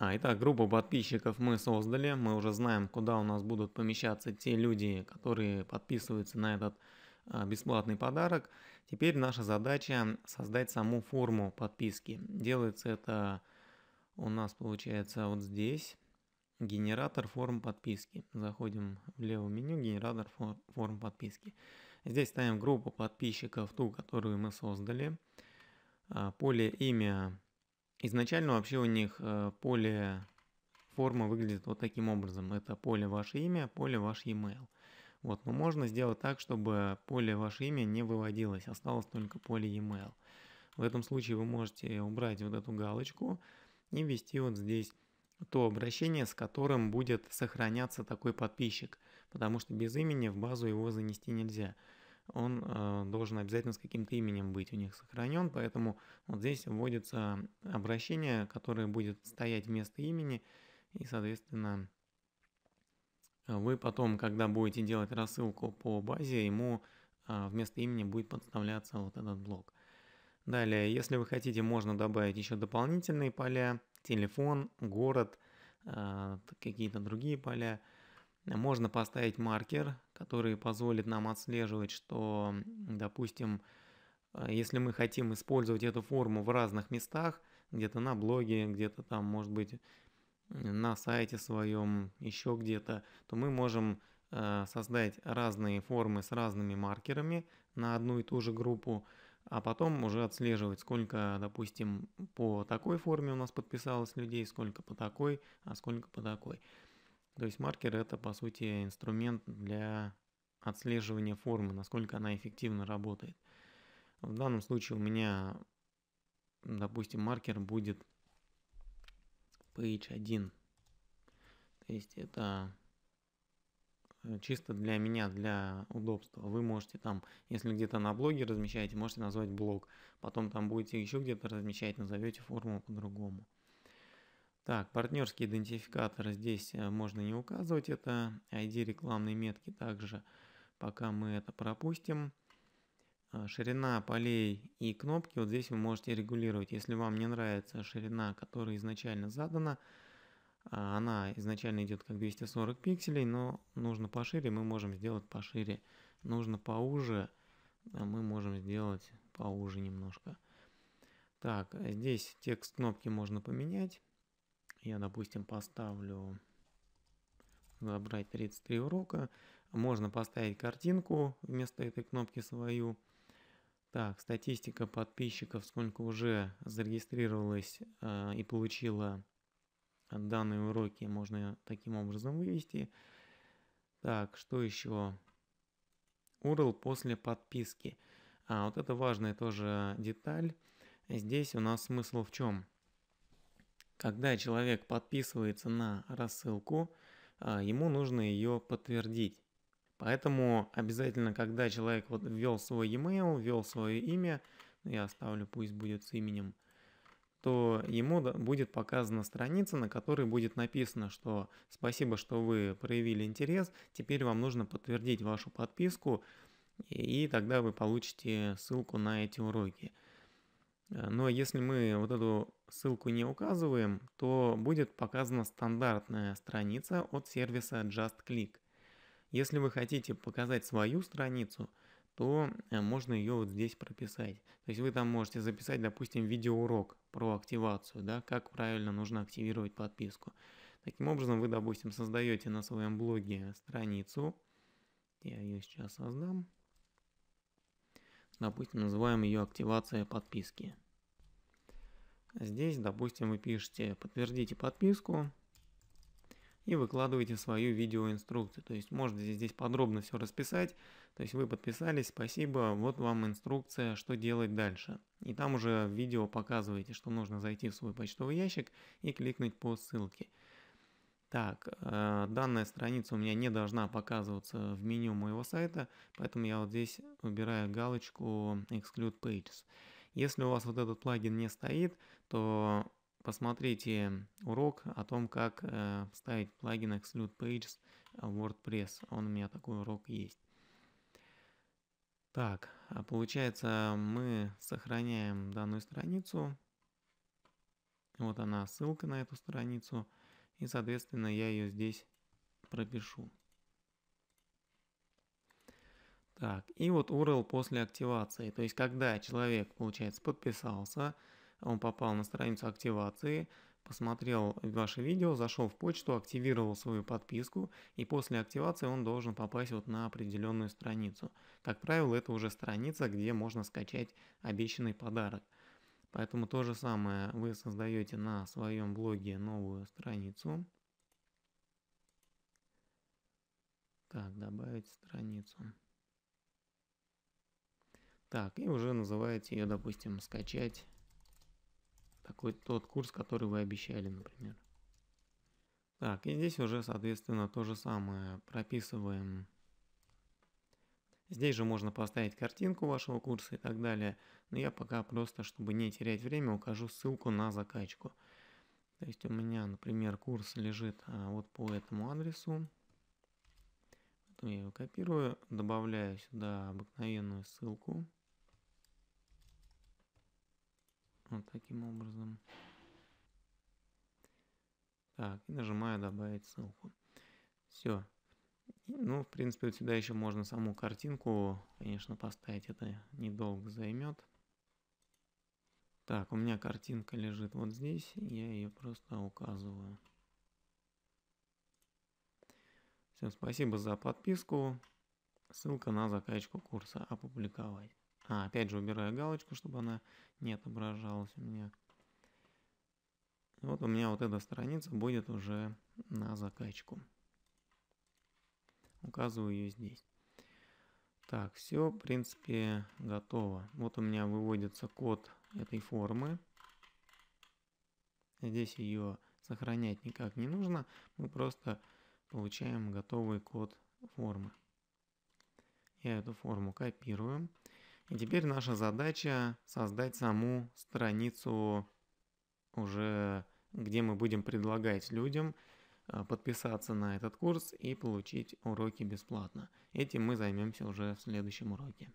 А, итак, группу подписчиков мы создали, мы уже знаем, куда у нас будут помещаться те люди, которые подписываются на этот э, бесплатный подарок. Теперь наша задача создать саму форму подписки. Делается это у нас получается вот здесь. Генератор форм подписки. Заходим в левое меню, генератор форм подписки. Здесь ставим группу подписчиков, ту, которую мы создали. Э, поле имя Изначально вообще у них э, поле формы выглядит вот таким образом. Это поле ваше имя, поле ваш e-mail. Вот, но можно сделать так, чтобы поле ваше имя не выводилось, осталось только поле e-mail. В этом случае вы можете убрать вот эту галочку и ввести вот здесь то обращение, с которым будет сохраняться такой подписчик, потому что без имени в базу его занести нельзя он э, должен обязательно с каким-то именем быть у них сохранен, поэтому вот здесь вводится обращение, которое будет стоять вместо имени, и, соответственно, вы потом, когда будете делать рассылку по базе, ему э, вместо имени будет подставляться вот этот блок. Далее, если вы хотите, можно добавить еще дополнительные поля, телефон, город, э, какие-то другие поля – можно поставить маркер, который позволит нам отслеживать, что, допустим, э, если мы хотим использовать эту форму в разных местах, где-то на блоге, где-то там, может быть, на сайте своем, еще где-то, то мы можем э, создать разные формы с разными маркерами на одну и ту же группу, а потом уже отслеживать, сколько, допустим, по такой форме у нас подписалось людей, сколько по такой, а сколько по такой. То есть маркер это по сути инструмент для отслеживания формы, насколько она эффективно работает. В данном случае у меня, допустим, маркер будет ph 1. То есть это э, чисто для меня, для удобства. Вы можете там, если где-то на блоге размещаете, можете назвать блог. Потом там будете еще где-то размещать, назовете форму по-другому. Так, партнерский идентификатор здесь э, можно не указывать, это ID рекламной метки также, пока мы это пропустим. Э, ширина полей и кнопки вот здесь вы можете регулировать. Если вам не нравится ширина, которая изначально задана, а она изначально идет как 240 пикселей, но нужно пошире, мы можем сделать пошире. Нужно поуже, а мы можем сделать поуже немножко. Так, здесь текст кнопки можно поменять я, допустим, поставлю забрать 33 урока. Можно поставить картинку вместо этой кнопки свою. Так, статистика подписчиков, сколько уже зарегистрировалось э, и получила данные уроки, можно таким образом вывести. Так, что еще? URL после подписки. А, вот это важная тоже деталь. Здесь у нас смысл в чем? Когда человек подписывается на рассылку, а, ему нужно ее подтвердить. Поэтому обязательно, когда человек вот ввел свой e-mail, ввел свое имя, ну, я оставлю, пусть будет с именем, то ему будет показана страница, на которой будет написано, что спасибо, что вы проявили интерес, теперь вам нужно подтвердить вашу подписку, и тогда вы получите ссылку на эти уроки. Э, но если мы вот эту ссылку не указываем, то будет показана стандартная страница от сервиса JustClick. Если вы хотите показать свою страницу, то э, можно ее вот здесь прописать. То есть вы там можете записать, допустим, видеоурок про активацию, да, как правильно нужно активировать подписку. Таким образом, вы, допустим, создаете на своем блоге страницу. Я ее сейчас создам. Допустим, называем ее активация подписки. Здесь, допустим, вы пишете «Подтвердите подписку» и выкладываете свою видеоинструкцию. То есть можно здесь подробно все расписать. То есть вы подписались, спасибо, вот вам инструкция, что делать дальше. И там уже в видео показываете, что нужно зайти в свой почтовый ящик и кликнуть по ссылке. Так, э, данная страница у меня не должна показываться в меню моего сайта, поэтому я вот здесь выбираю галочку Exclude Pages. Если у вас вот этот плагин не стоит, то посмотрите урок о том, как э, ставить плагин Exclude Pages в WordPress. Он у меня такой урок есть. Так, а получается мы сохраняем данную страницу. Вот она ссылка на эту страницу. И, соответственно, я ее здесь пропишу. Так, и вот URL после активации. То есть, когда человек, получается, подписался, он попал на страницу активации, посмотрел ваше видео, зашел в почту, активировал свою подписку, и после активации он должен попасть вот на определенную страницу. Как правило, это уже страница, где можно скачать обещанный подарок. Поэтому то же самое вы создаете на своем блоге новую страницу. Так, добавить страницу. Так, и уже называете ее, допустим, скачать такой тот курс, который вы обещали, например. Так, и здесь уже, соответственно, то же самое прописываем Здесь же можно поставить картинку вашего курса и так далее. Но я пока просто, чтобы не терять время, укажу ссылку на закачку. То есть у меня, например, курс лежит а, вот по этому адресу. Потом я его копирую, добавляю сюда обыкновенную ссылку. Вот таким образом. Так, и нажимаю добавить ссылку. Все. Ну, в принципе, сюда еще можно саму картинку, конечно, поставить. Это недолго займет. Так, у меня картинка лежит вот здесь. Я ее просто указываю. Всем спасибо за подписку. Ссылка на закачку курса опубликовать. А, опять же убираю галочку, чтобы она не отображалась у меня. Вот у меня вот эта страница будет уже на закачку указываю ее здесь. Так, все, в принципе, готово. Вот у меня выводится код этой формы. Здесь ее сохранять никак не нужно. Мы просто получаем готовый код формы. Я эту форму копирую. И теперь наша задача создать саму страницу уже, где мы будем предлагать людям Э, подписаться на этот курс и получить уроки бесплатно. Этим мы займемся уже в следующем уроке.